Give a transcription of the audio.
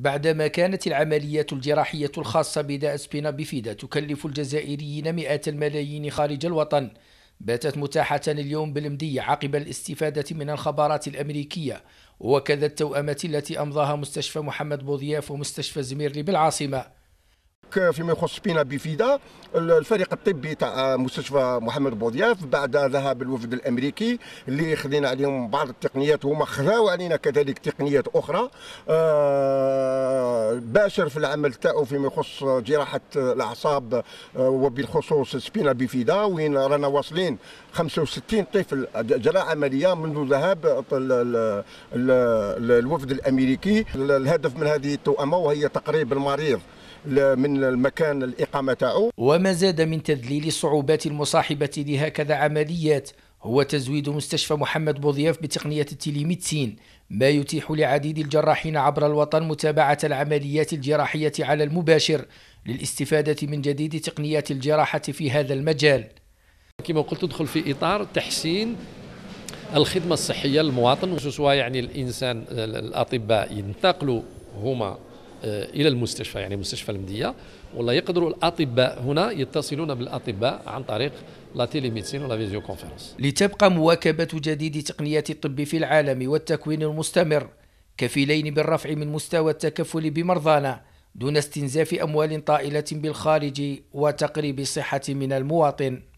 بعدما كانت العمليات الجراحية الخاصة بداء سبينا بفيدا تكلف الجزائريين مئات الملايين خارج الوطن باتت متاحة اليوم بالمدية عقب الاستفادة من الخبرات الأمريكية وكذا التوأمة التي أمضاها مستشفى محمد بوضياف ومستشفى زميرلي بالعاصمة فيما يخص بينا بيفيدا الفريق الطبي تاع مستشفى محمد بوضياف بعد ذهاب الوفد الامريكي اللي خذينا عليهم بعض التقنيات هما خذاو علينا كذلك تقنيات اخرى آه باشر في العمل تاعو فيما يخص جراحه الاعصاب آه، وبالخصوص سبينا بيفيدا وين رانا واصلين 65 طفل جرى عمليه منذ ذهاب الوفد الامريكي الهدف من هذه التوأمه وهي تقريب المريض من المكان الاقامه تاعو وما زاد من تذليل الصعوبات المصاحبه لهكذا عمليات هو تزويد مستشفى محمد بوضياف بتقنية التليميدسين ما يتيح لعديد الجراحين عبر الوطن متابعة العمليات الجراحية على المباشر للاستفادة من جديد تقنيات الجراحة في هذا المجال كما قلت تدخل في إطار تحسين الخدمة الصحية للمواطن سواء يعني الإنسان الأطباء ينتقلوا هما آه، الى المستشفى يعني مستشفى المديه ولا يقدروا الاطباء هنا يتصلون بالاطباء عن طريق لا تيلي ميدسين ولا فيزيو كونفرنس لتبقى مواكبه جديد تقنيات الطب في العالم والتكوين المستمر كفيلين بالرفع من مستوى التكفل بمرضانا دون استنزاف اموال طائله بالخارج وتقريب الصحه من المواطن